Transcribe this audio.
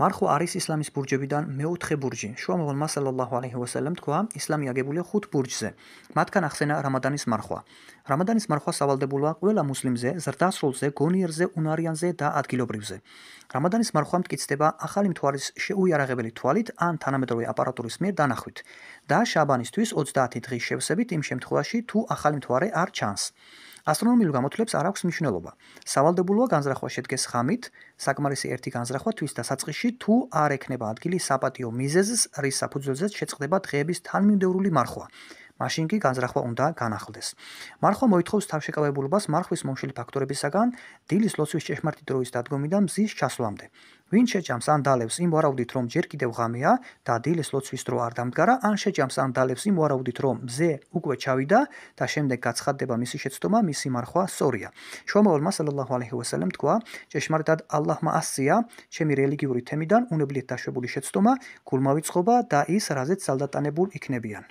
მარხვა არის ისლამის ბურჯებიდან მეოთხე ბურჯი. შუა მოღალმა სალალლაჰუ ალაიჰი ვასალამ თქვა, ისლამი აგებულია ხუთ ბურჯზე. მათგან ახსენა რამადანის მარხვა. რამადანის მარხვა სავალდებულოა ყველა მუსლიმზე, ზრდასრულზე, გონიერზე, უნარიანზე და ადგილობრივზე. რამადანის მარხვა მткиცდება ახალი მთვარის შეუიარაღებელი თვალით ან თანამედროვე აპარატურის მიერ დანახვით და შაბანისთვის 30 დღის შევსებით იმ შემთხვევაში თუ ახალი მთვარე არ ჩანს. ასტრონომიულ გამოთვლებს არ აქვს მნიშვნელობა. სავალდებულოა განზრახვა შედგეს ხამით, საკმარისი ერთი განზრახვა თვის დასაწყისში თუ არ ექნება ადგილი საპატიო მიზეზს, რის საფუძველზეც შეწყდება დღეების თანმიმდევრული მარხვა. მაშინ კი განზრახვა უნდა განახლდეს. მარხვა მოითხოვს თავშეკავებულობას მარხვის მომშლი ფაქტორებისაგან, დილის ლოცვის ჭეშმარიტი დროის დადგომიდან მზის ჩასვლამდე. ვინ შეჭამს ან დალევს, იმ ვარაუდით რომ ჯერ კიდევ ღამეა და დილის ლოცვის დრო არ დამდგარა, ან შეჭამს ან დალევს, იმ ვარაუდით რომ მზე უკვე ჩავიდა და შემდეგ გაცხადდება მისი შეცდომა, მისი მარხვა სწორია. შუამავალ მასალალლაჰუ ალეიჰი ვასალამ თქვა: "ჯეშმარდად ალლაჰმა ასია, ჩემი რელიგიური თემიდან უნებლიეთ დაშვებული შეცდომა, გულმავიწყობა და ის, რაზეც ძალდატანებულ იქნებიან."